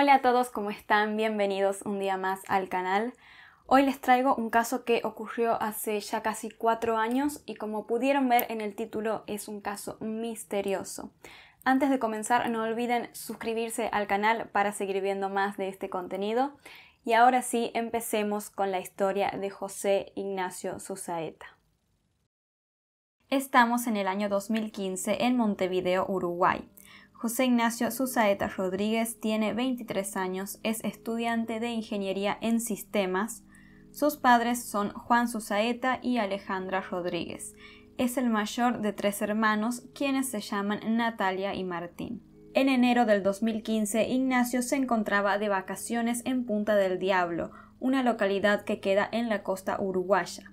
Hola a todos, ¿cómo están? Bienvenidos un día más al canal. Hoy les traigo un caso que ocurrió hace ya casi cuatro años y como pudieron ver en el título es un caso misterioso. Antes de comenzar no olviden suscribirse al canal para seguir viendo más de este contenido y ahora sí empecemos con la historia de José Ignacio Susaeta. Estamos en el año 2015 en Montevideo, Uruguay. José Ignacio Susaeta Rodríguez tiene 23 años, es estudiante de Ingeniería en Sistemas. Sus padres son Juan Susaeta y Alejandra Rodríguez. Es el mayor de tres hermanos, quienes se llaman Natalia y Martín. En enero del 2015, Ignacio se encontraba de vacaciones en Punta del Diablo, una localidad que queda en la costa uruguaya.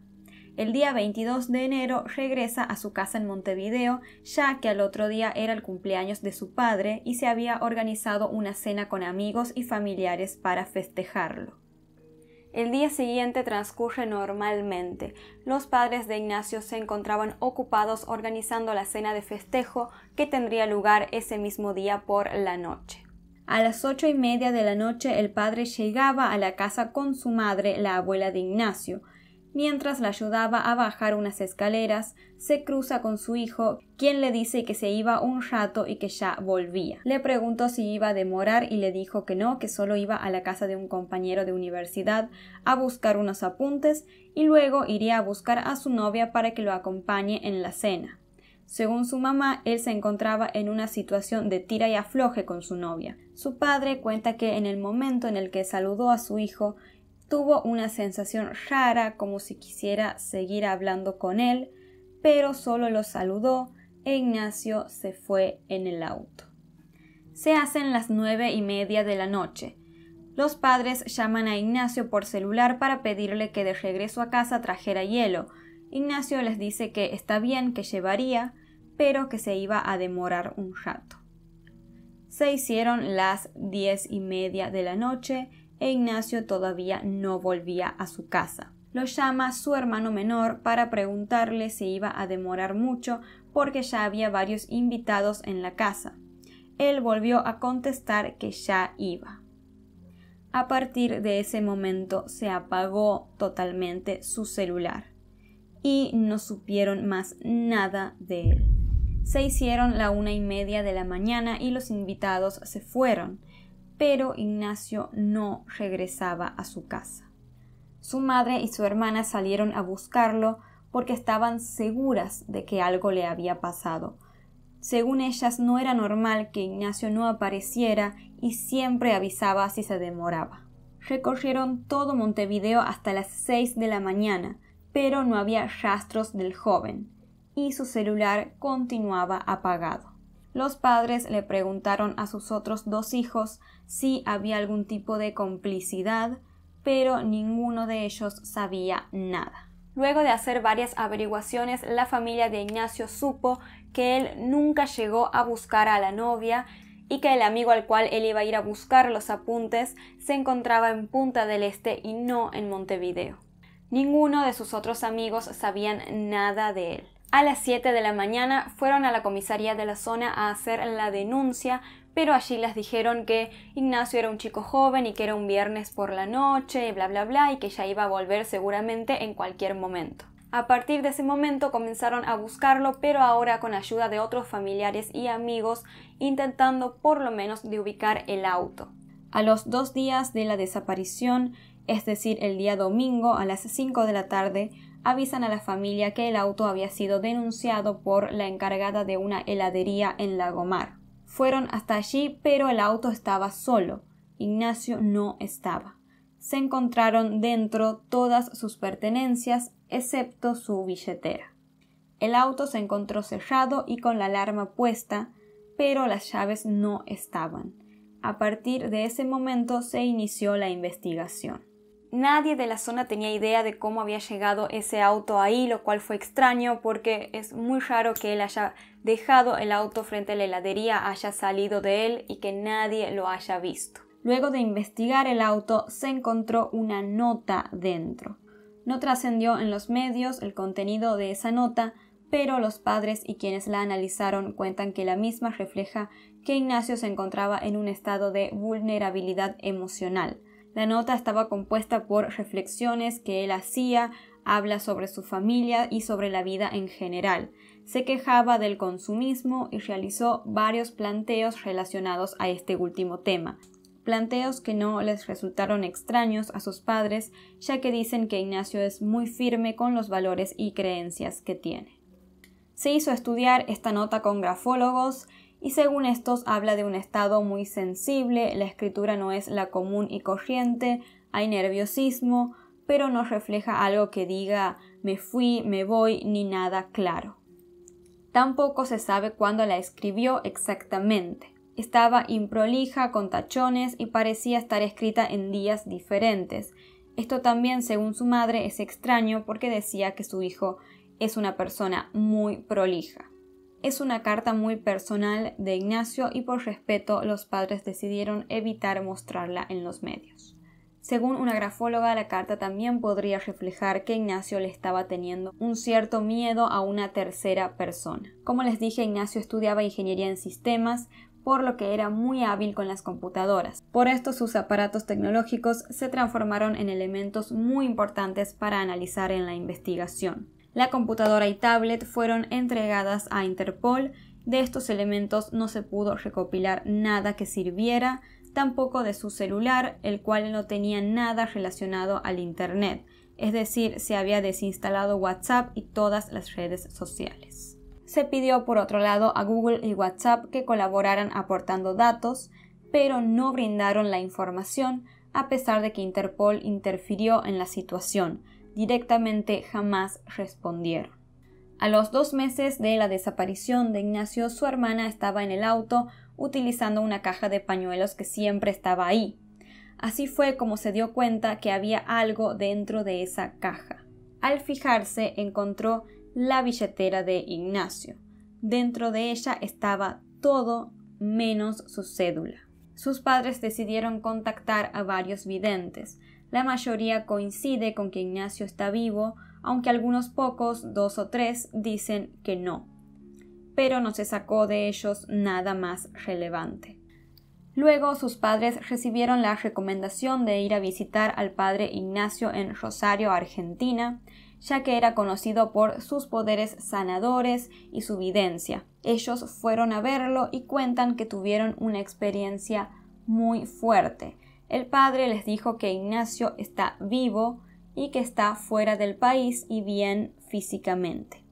El día 22 de enero regresa a su casa en Montevideo, ya que al otro día era el cumpleaños de su padre y se había organizado una cena con amigos y familiares para festejarlo. El día siguiente transcurre normalmente. Los padres de Ignacio se encontraban ocupados organizando la cena de festejo que tendría lugar ese mismo día por la noche. A las ocho y media de la noche el padre llegaba a la casa con su madre, la abuela de Ignacio. Mientras la ayudaba a bajar unas escaleras, se cruza con su hijo, quien le dice que se iba un rato y que ya volvía. Le preguntó si iba a demorar y le dijo que no, que solo iba a la casa de un compañero de universidad a buscar unos apuntes y luego iría a buscar a su novia para que lo acompañe en la cena. Según su mamá, él se encontraba en una situación de tira y afloje con su novia. Su padre cuenta que en el momento en el que saludó a su hijo, Tuvo una sensación rara como si quisiera seguir hablando con él, pero solo lo saludó e Ignacio se fue en el auto. Se hacen las nueve y media de la noche. Los padres llaman a Ignacio por celular para pedirle que de regreso a casa trajera hielo. Ignacio les dice que está bien, que llevaría, pero que se iba a demorar un rato. Se hicieron las diez y media de la noche e Ignacio todavía no volvía a su casa. Lo llama su hermano menor para preguntarle si iba a demorar mucho porque ya había varios invitados en la casa. Él volvió a contestar que ya iba. A partir de ese momento se apagó totalmente su celular y no supieron más nada de él. Se hicieron la una y media de la mañana y los invitados se fueron pero Ignacio no regresaba a su casa. Su madre y su hermana salieron a buscarlo porque estaban seguras de que algo le había pasado. Según ellas, no era normal que Ignacio no apareciera y siempre avisaba si se demoraba. Recorrieron todo Montevideo hasta las 6 de la mañana, pero no había rastros del joven, y su celular continuaba apagado los padres le preguntaron a sus otros dos hijos si había algún tipo de complicidad, pero ninguno de ellos sabía nada. Luego de hacer varias averiguaciones, la familia de Ignacio supo que él nunca llegó a buscar a la novia y que el amigo al cual él iba a ir a buscar los apuntes se encontraba en Punta del Este y no en Montevideo. Ninguno de sus otros amigos sabían nada de él. A las 7 de la mañana fueron a la comisaría de la zona a hacer la denuncia, pero allí les dijeron que Ignacio era un chico joven y que era un viernes por la noche, bla bla bla, y que ya iba a volver seguramente en cualquier momento. A partir de ese momento comenzaron a buscarlo, pero ahora con ayuda de otros familiares y amigos, intentando por lo menos de ubicar el auto. A los dos días de la desaparición, es decir, el día domingo a las 5 de la tarde, avisan a la familia que el auto había sido denunciado por la encargada de una heladería en Lagomar. Fueron hasta allí, pero el auto estaba solo. Ignacio no estaba. Se encontraron dentro todas sus pertenencias, excepto su billetera. El auto se encontró cerrado y con la alarma puesta, pero las llaves no estaban. A partir de ese momento se inició la investigación. Nadie de la zona tenía idea de cómo había llegado ese auto ahí, lo cual fue extraño porque es muy raro que él haya dejado el auto frente a la heladería, haya salido de él y que nadie lo haya visto. Luego de investigar el auto se encontró una nota dentro. No trascendió en los medios el contenido de esa nota, pero los padres y quienes la analizaron cuentan que la misma refleja que Ignacio se encontraba en un estado de vulnerabilidad emocional, la nota estaba compuesta por reflexiones que él hacía, habla sobre su familia y sobre la vida en general. Se quejaba del consumismo y realizó varios planteos relacionados a este último tema planteos que no les resultaron extraños a sus padres, ya que dicen que Ignacio es muy firme con los valores y creencias que tiene. Se hizo estudiar esta nota con grafólogos y según estos habla de un estado muy sensible, la escritura no es la común y corriente, hay nerviosismo, pero no refleja algo que diga me fui, me voy, ni nada claro. Tampoco se sabe cuándo la escribió exactamente. Estaba improlija, con tachones y parecía estar escrita en días diferentes. Esto también, según su madre, es extraño porque decía que su hijo es una persona muy prolija. Es una carta muy personal de Ignacio y por respeto los padres decidieron evitar mostrarla en los medios. Según una grafóloga, la carta también podría reflejar que Ignacio le estaba teniendo un cierto miedo a una tercera persona. Como les dije, Ignacio estudiaba ingeniería en sistemas, por lo que era muy hábil con las computadoras. Por esto sus aparatos tecnológicos se transformaron en elementos muy importantes para analizar en la investigación. La computadora y tablet fueron entregadas a Interpol. De estos elementos no se pudo recopilar nada que sirviera, tampoco de su celular, el cual no tenía nada relacionado al Internet, es decir, se había desinstalado WhatsApp y todas las redes sociales. Se pidió por otro lado a Google y WhatsApp que colaboraran aportando datos, pero no brindaron la información a pesar de que Interpol interfirió en la situación, directamente jamás respondieron. A los dos meses de la desaparición de Ignacio, su hermana estaba en el auto utilizando una caja de pañuelos que siempre estaba ahí. Así fue como se dio cuenta que había algo dentro de esa caja. Al fijarse encontró la billetera de Ignacio. Dentro de ella estaba todo menos su cédula. Sus padres decidieron contactar a varios videntes, la mayoría coincide con que Ignacio está vivo, aunque algunos pocos, dos o tres, dicen que no. Pero no se sacó de ellos nada más relevante. Luego sus padres recibieron la recomendación de ir a visitar al padre Ignacio en Rosario, Argentina, ya que era conocido por sus poderes sanadores y su videncia. Ellos fueron a verlo y cuentan que tuvieron una experiencia muy fuerte, el padre les dijo que Ignacio está vivo y que está fuera del país y bien físicamente.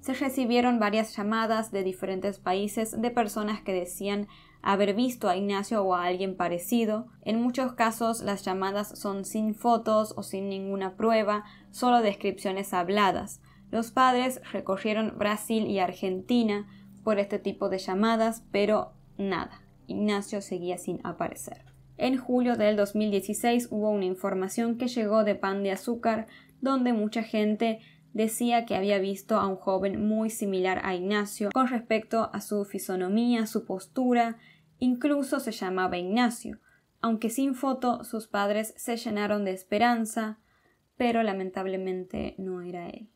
Se recibieron varias llamadas de diferentes países de personas que decían haber visto a Ignacio o a alguien parecido. En muchos casos las llamadas son sin fotos o sin ninguna prueba, solo descripciones habladas. Los padres recorrieron Brasil y Argentina por este tipo de llamadas, pero nada. Ignacio seguía sin aparecer. En julio del 2016 hubo una información que llegó de Pan de Azúcar, donde mucha gente decía que había visto a un joven muy similar a Ignacio con respecto a su fisonomía, su postura, incluso se llamaba Ignacio. Aunque sin foto, sus padres se llenaron de esperanza, pero lamentablemente no era él.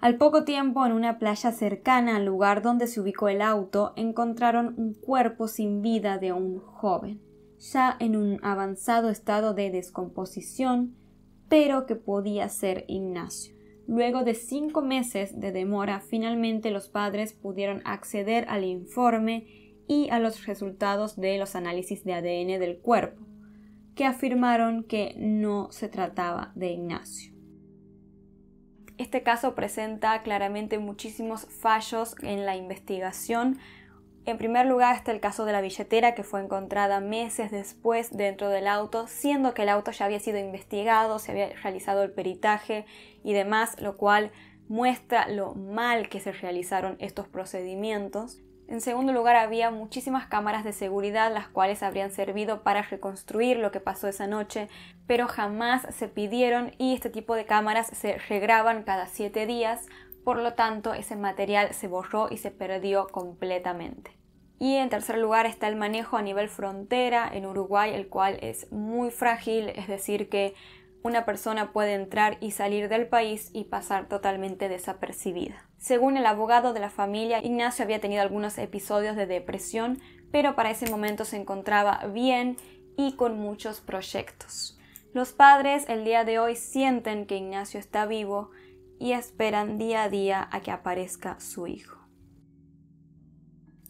Al poco tiempo, en una playa cercana al lugar donde se ubicó el auto, encontraron un cuerpo sin vida de un joven ya en un avanzado estado de descomposición, pero que podía ser Ignacio. Luego de cinco meses de demora, finalmente los padres pudieron acceder al informe y a los resultados de los análisis de ADN del cuerpo, que afirmaron que no se trataba de Ignacio. Este caso presenta claramente muchísimos fallos en la investigación en primer lugar está el caso de la billetera que fue encontrada meses después dentro del auto, siendo que el auto ya había sido investigado, se había realizado el peritaje y demás, lo cual muestra lo mal que se realizaron estos procedimientos. En segundo lugar, había muchísimas cámaras de seguridad las cuales habrían servido para reconstruir lo que pasó esa noche, pero jamás se pidieron y este tipo de cámaras se regraban cada siete días, por lo tanto ese material se borró y se perdió completamente. Y en tercer lugar está el manejo a nivel frontera en Uruguay, el cual es muy frágil, es decir, que una persona puede entrar y salir del país y pasar totalmente desapercibida. Según el abogado de la familia, Ignacio había tenido algunos episodios de depresión, pero para ese momento se encontraba bien y con muchos proyectos. Los padres el día de hoy sienten que Ignacio está vivo y esperan día a día a que aparezca su hijo.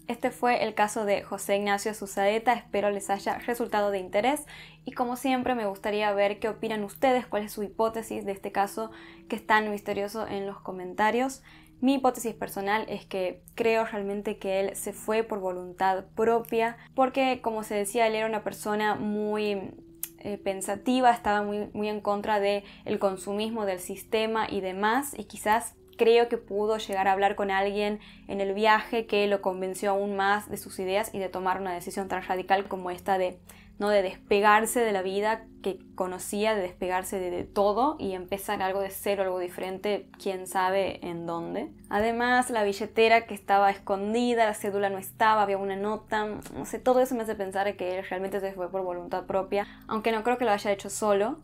Este fue el caso de José Ignacio Susadeta, espero les haya resultado de interés y como siempre me gustaría ver qué opinan ustedes, cuál es su hipótesis de este caso que es tan misterioso en los comentarios. Mi hipótesis personal es que creo realmente que él se fue por voluntad propia, porque como se decía, él era una persona muy eh, pensativa, estaba muy, en contra del consumismo del sistema y demás, y quizás creo que pudo llegar a hablar con alguien en el viaje que lo convenció aún más de sus ideas y de tomar una decisión tan radical como esta de no de despegarse de la vida que conocía, de despegarse de, todo y empezar algo de cero, algo diferente, quién sabe en dónde. Además, la billetera que estaba escondida, la cédula no estaba, había una nota, no sé, todo eso me hace pensar que él realmente se fue por voluntad propia, aunque no creo que lo haya hecho solo,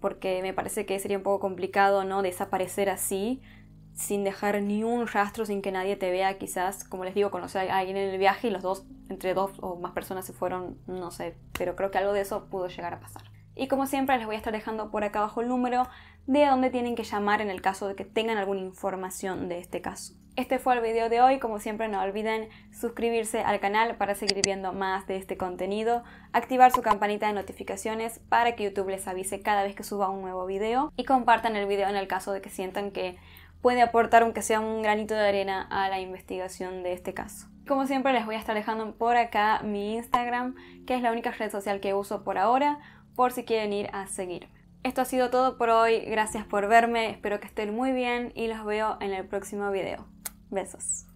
porque me parece que sería un poco complicado, ¿no? Desaparecer así sin dejar ni un rastro, sin que nadie te vea, quizás, como les digo, conocí a alguien en el viaje y los dos, entre dos o más personas se fueron, no sé, pero creo que algo de eso pudo llegar a pasar. Y como siempre les voy a estar dejando por acá abajo el número de dónde tienen que llamar en el caso de que tengan alguna información de este caso. Este fue el video de hoy, como siempre no olviden suscribirse al canal para seguir viendo más de este contenido, activar su campanita de notificaciones para que YouTube les avise cada vez que suba un nuevo video y compartan el video en el caso de que sientan que puede aportar, aunque sea un granito de arena, a la investigación de este caso. Como siempre les voy a estar dejando por acá mi Instagram, que es la única red social que uso por ahora, por si quieren ir a seguirme. Esto ha sido todo por hoy, gracias por verme, espero que estén muy bien y los veo en el próximo video. Besos.